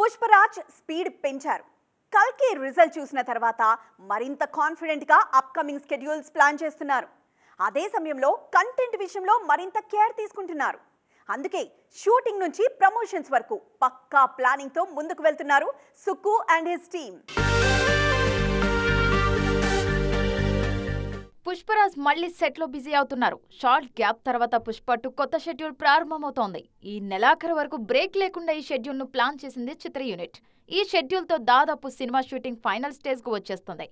Pushparaj speed పెంచారు కల్కి result చూసిన తర్వాత మరింత కాన్ఫిడెంట్గా అప్కమింగ్ స్కెడ్యూల్స్ ప్లాన్ చేస్తున్నారు అదే సమయంలో కంటెంట్ విషయంలో మరింత కేర్ తీసుకుంటున్నారు అందుకే షూటింగ్ నుంచి ప్రమోషన్స్ వరకు పక్కా ప్లానింగ్తో ముందుకు వెళ్తున్నారు Sukku and his team Yuvraj మళ్లీ లో బిజీ అవుతున్నారు షార్ట్ గ్యాప్ తర్వాత పుష్పట్టు కొత్త షెడ్యూల్ ప్రారంభమవుతోంది ఈ నెలాఖరు వరకు బ్రేక్ లేకుండా ఈ షెడ్యూల్ ను ప్లాన్ చేసింది చిత్ర యూనిట్ ఈ షెడ్యూల్తో దాదాపు సినిమా షూటింగ్ ఫైనల్ స్టేజ్ కు వచ్చేస్తుంది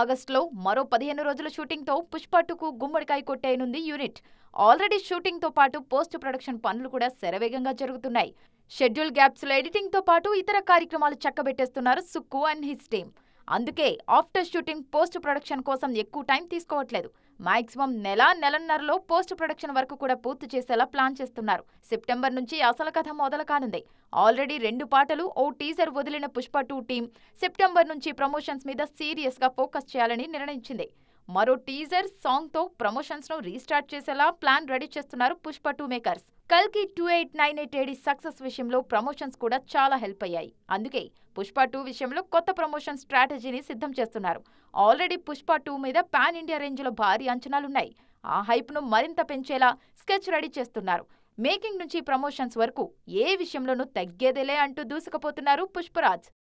ఆగస్టులో మరో పదిహేను రోజుల షూటింగ్తో పుష్పట్టుకు గుమ్మడికాయ కొట్టేయనుంది యూనిట్ ఆల్రెడీ షూటింగ్తో పాటు పోస్ట్ ప్రొడక్షన్ పనులు కూడా శరవేగంగా జరుగుతున్నాయి షెడ్యూల్ గ్యాప్స్లో ఎడిటింగ్తో పాటు ఇతర కార్యక్రమాలు చక్కబెట్టేస్తున్నారు సుక్కు అండ్ హిస్ టీమ్ అందుకే ఆఫ్టర్ షూటింగ్ పోస్ట్ ప్రొడక్షన్ కోసం ఎక్కువ టైం తీసుకోవట్లేదు మాక్సిమం నెల నెలన్నరలో పోస్ట్ ప్రొడక్షన్ వరకు కూడా పూర్తి చేసేలా ప్లాన్ చేస్తున్నారు సెప్టెంబర్ నుంచి అసలు కథ మొదలు కానుంది ఆల్రెడీ రెండు పాటలు ఓ టీజర్ వదిలిన పుష్ప టూ టీం సెప్టెంబర్ నుంచి ప్రమోషన్స్ మీద సీరియస్గా ఫోకస్ చేయాలని నిర్ణయించింది మరో టీజర్ సాంగ్తో ప్రమోషన్స్ను రీస్టార్ట్ చేసేలా ప్లాన్ రెడీ చేస్తున్నారు పుష్ప టూ మేకర్స్ కల్కి two eight nine eight AD success విషయంలో ప్రమోషన్స్ కూడా చాలా హెల్ప్ అయ్యాయి అందుకే పుష్ప టూ విషయంలో కొత్త ప్రమోషన్ స్ట్రాటజీని సిద్ధం చేస్తున్నారు ఆల్రెడీ పుష్ప టూ మీద పాన్ ఇండియా రేంజ్లో భారీ అంచనాలున్నాయి ఆ హైప్ను మరింత పెంచేలా స్కెచ్ రెడీ చేస్తున్నారు మేకింగ్ నుంచి ప్రమోషన్స్ వరకు ఏ విషయంలోనూ తగ్గేదేలే అంటూ దూసుకుపోతున్నారు పుష్పరాజ్